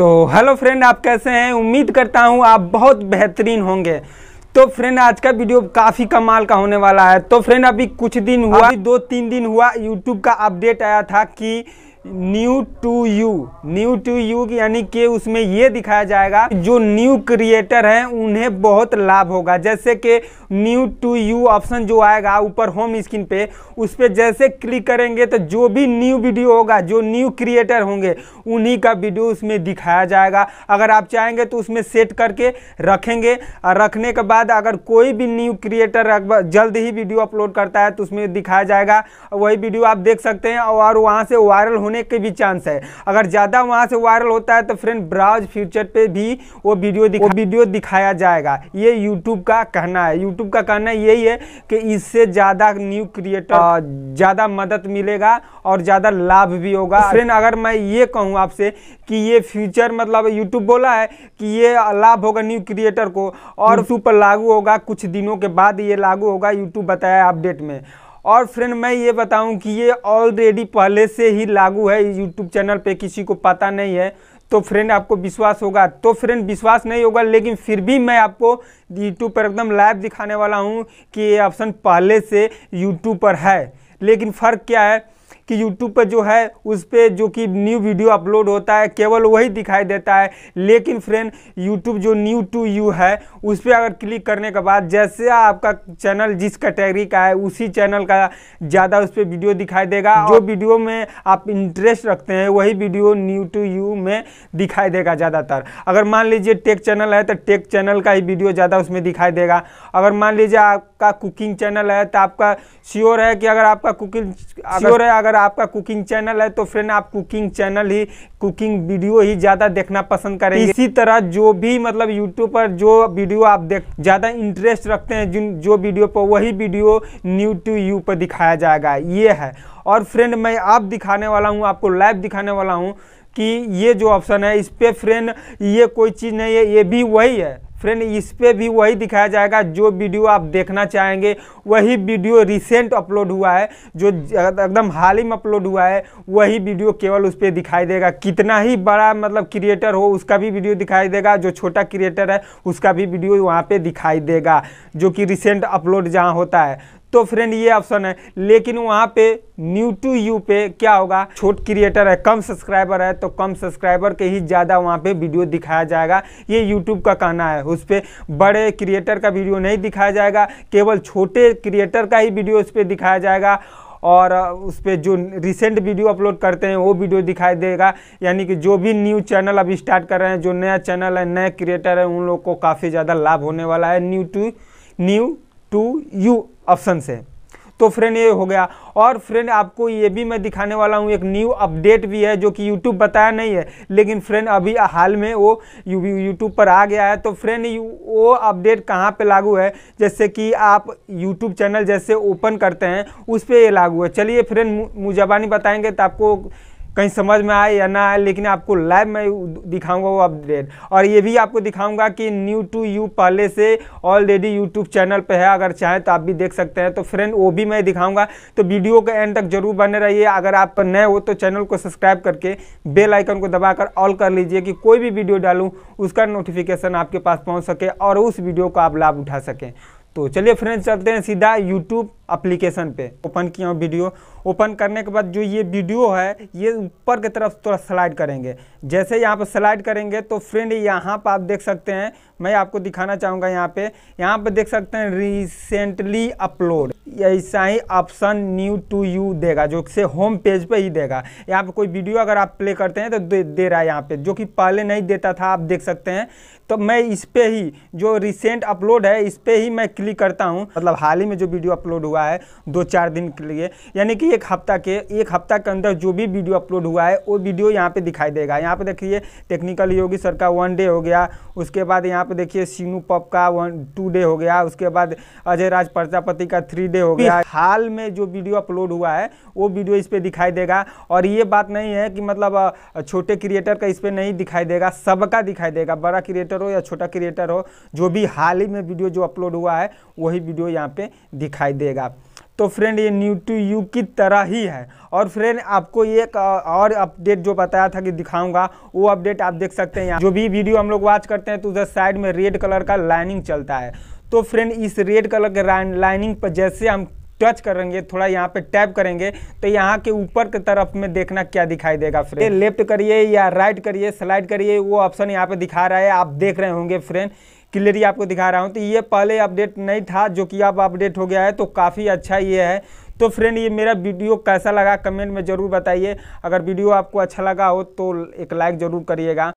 तो hello friend आप कैसे हैं उम्मीद करता हूँ आप बहुत बेहतरीन होंगे तो फ्रेंड आज का वीडियो काफ़ी कमाल का होने वाला है तो फ्रेंड अभी कुछ दिन हुआ दो तीन दिन हुआ यूट्यूब का अपडेट आया था कि new to you new to you यानी कि उसमें ये दिखाया जाएगा जो न्यू क्रिएटर हैं उन्हें बहुत लाभ होगा जैसे कि न्यू टू यू ऑप्शन जो आएगा ऊपर होम स्क्रीन पे उस पर जैसे क्लिक करेंगे तो जो भी न्यू वीडियो होगा जो न्यू क्रिएटर होंगे उन्हीं का वीडियो उसमें दिखाया जाएगा अगर आप चाहेंगे तो उसमें सेट करके रखेंगे और रखने के बाद अगर कोई भी न्यू क्रिएटर जल्द ही वीडियो अपलोड करता है तो उसमें दिखाया जाएगा वही वीडियो आप देख सकते हैं और वहाँ से वायरल होने होने के भी चांस है अगर ज़्यादा वहां से वायरल होता है तो फ्रेंड ब्राउज फ्यूचर पे भी वो वीडियो दिखा, वो वीडियो दिखाया जाएगा ये यूट्यूब का कहना है यूट्यूब का कहना यही है कि इससे ज़्यादा न्यू क्रिएटर ज़्यादा मदद मिलेगा और ज़्यादा लाभ भी होगा फ्रेंड तो अगर मैं ये कहूँ आपसे कि ये फ्यूचर मतलब यूट्यूब बोला है कि ये लाभ होगा न्यू क्रिएटर को और यूट्यूब पर लागू होगा कुछ दिनों के बाद ये लागू होगा यूट्यूब बताया अपडेट में और फ्रेंड मैं ये बताऊं कि ये ऑलरेडी पहले से ही लागू है यूट्यूब चैनल पे किसी को पता नहीं है तो फ्रेंड आपको विश्वास होगा तो फ्रेंड विश्वास नहीं होगा लेकिन फिर भी मैं आपको यूट्यूब पर एकदम लाइव दिखाने वाला हूँ कि ये ऑप्शन पहले से यूट्यूब पर है लेकिन फ़र्क क्या है कि यूट्यूब पर जो है उस पर जो कि न्यू वीडियो अपलोड होता है केवल वही दिखाई देता है लेकिन फ्रेंड यूट्यूब जो न्यू टू यू है उस पर अगर क्लिक करने के बाद जैसे आपका चैनल जिस कैटेगरी का है उसी चैनल का ज़्यादा उस पर वीडियो दिखाई देगा जो वीडियो में आप इंटरेस्ट रखते हैं वही वीडियो न्यू टू यू में दिखाई देगा ज़्यादातर अगर मान लीजिए टेक चैनल है तो टेक चैनल का ही वीडियो ज़्यादा उसमें दिखाई देगा अगर मान लीजिए आपका कुकिंग चैनल है तो आपका श्योर है कि अगर आपका कुकिंग श्योर है अगर आपका कुकिंग चैनल है तो फ्रेंड आप कुकिंग चैनल ही कुकिंग वीडियो ही ज़्यादा देखना पसंद करेंगे इसी तरह जो भी मतलब यूट्यूब पर जो वीडियो आप देख ज़्यादा इंटरेस्ट रखते हैं जिन जो वीडियो पर वही वीडियो न्यू टू यू पर दिखाया जाएगा ये है और फ्रेंड मैं आप दिखाने वाला हूँ आपको लाइव दिखाने वाला हूँ कि ये जो ऑप्शन है इस पर फ्रेंड ये कोई चीज़ नहीं है ये भी वही है फ्रेंड इस पर भी वही दिखाया जाएगा जो वीडियो आप देखना चाहेंगे वही वीडियो रिसेंट अपलोड हुआ है जो एकदम हाल ही में अपलोड हुआ है वही वीडियो केवल उस पर दिखाई देगा कितना ही बड़ा मतलब क्रिएटर हो उसका भी वीडियो दिखाई देगा जो छोटा क्रिएटर है उसका भी वीडियो वहाँ पर दिखाई देगा जो कि रिसेंट अपलोड जहाँ होता है तो फ्रेंड ये ऑप्शन है लेकिन वहाँ पे न्यू टू यू पे क्या होगा छोट क्रिएटर है कम सब्सक्राइबर है तो कम सब्सक्राइबर के ही ज़्यादा वहाँ पे वीडियो दिखाया जाएगा ये यूट्यूब का कहना है उस पर बड़े क्रिएटर का वीडियो नहीं दिखाया जाएगा केवल छोटे क्रिएटर का ही वीडियो उस पर दिखाया जाएगा और उस पर जो रिसेंट वीडियो अपलोड करते हैं वो वीडियो दिखाई देगा यानी कि जो भी न्यू चैनल अभी स्टार्ट कर रहे हैं जो नया चैनल है नए क्रिएटर है उन लोग को काफ़ी ज़्यादा लाभ होने वाला है new to new to you option से तो फ्रेंड ये हो गया और फ्रेंड आपको ये भी मैं दिखाने वाला हूँ एक न्यू अपडेट भी है जो कि यूट्यूब बताया नहीं है लेकिन फ्रेंड अभी हाल में वो यूट्यूब पर आ गया है तो फ्रेंड वो अपडेट कहाँ पे लागू है जैसे कि आप यूट्यूब चैनल जैसे ओपन करते हैं उस पर ये लागू है चलिए फ्रेंड मुझबानी बताएंगे तो आपको कहीं समझ में आए या ना आए लेकिन आपको लाइव में दिखाऊंगा वो अपडेट और ये भी आपको दिखाऊंगा कि न्यू टू यू पहले से ऑलरेडी यूट्यूब चैनल पे है अगर चाहें तो आप भी देख सकते हैं तो फ्रेंड वो भी मैं दिखाऊंगा तो वीडियो के एंड तक जरूर बने रहिए अगर आप नए हो तो चैनल को सब्सक्राइब करके बेल आइकन को दबाकर ऑल कर लीजिए कि कोई भी वीडियो डालूँ उसका नोटिफिकेशन आपके पास पहुँच सके और उस वीडियो का आप लाभ उठा सकें तो चलिए फ्रेंड्स चलते हैं सीधा यूट्यूब अप्लीकेशन पर ओपन किया वीडियो ओपन करने के बाद जो ये वीडियो है ये ऊपर की तरफ थोड़ा स्लाइड करेंगे जैसे यहाँ पर स्लाइड करेंगे तो फ्रेंड यहाँ पर आप देख सकते हैं मैं आपको दिखाना चाहूँगा यहाँ पे यहाँ पर देख सकते हैं रिसेंटली अपलोड ऐसा ही ऑप्शन न्यू टू यू देगा जो से होम पेज पे ही देगा यहाँ पे कोई वीडियो अगर आप प्ले करते हैं तो दे, दे रहा है यहाँ पे जो कि पहले नहीं देता था आप देख सकते हैं तो मैं इस पर ही जो रिसेंट अपलोड है इस पर ही मैं क्लिक करता हूँ मतलब हाल ही में जो वीडियो अपलोड हुआ है दो चार दिन के लिए यानी कि एक हफ्ता के एक हफ्ता के अंदर जो भी वीडियो अपलोड हुआ है वो वीडियो यहाँ पे दिखाई देगा यहाँ पे देखिए टेक्निकल योगी सर का वन डे हो गया उसके बाद यहाँ पे देखिए सीनू पप का वन टू डे हो गया उसके बाद अजय राज प्रजापति का थ्री डे हो गया हाल में जो वीडियो अपलोड हुआ है वो वीडियो इस पर दिखाई देगा और ये बात नहीं है कि मतलब छोटे क्रिएटर का इस पर नहीं दिखाई देगा सबका दिखाई देगा बड़ा क्रिएटर हो या छोटा क्रिएटर हो जो भी हाल ही में वीडियो जो अपलोड हुआ है वही वीडियो यहाँ पे दिखाई देगा तो फ्रेंड ये न्यू टू यू की तरह ही है और फ्रेंड आपको ये एक और अपडेट जो बताया था कि दिखाऊंगा वो अपडेट आप देख सकते हैं यहाँ जो भी वीडियो हम लोग वॉच करते हैं तो उधर साइड में रेड कलर का लाइनिंग चलता है तो फ्रेंड इस रेड कलर के लाइनिंग पर जैसे हम टच करेंगे थोड़ा यहाँ पे टैप करेंगे तो यहाँ के ऊपर की तरफ में देखना क्या दिखाई देगा फ्रेंड लेफ्ट करिए या राइट करिए स्लाइड करिए वो ऑप्शन यहाँ पे दिखा रहा है आप देख रहे होंगे फ्रेंड क्लियरली आपको दिखा रहा हूँ तो ये पहले अपडेट नहीं था जो कि अब अपडेट हो गया है तो काफ़ी अच्छा ये है तो फ्रेंड ये मेरा वीडियो कैसा लगा कमेंट में ज़रूर बताइए अगर वीडियो आपको अच्छा लगा हो तो एक लाइक ज़रूर करिएगा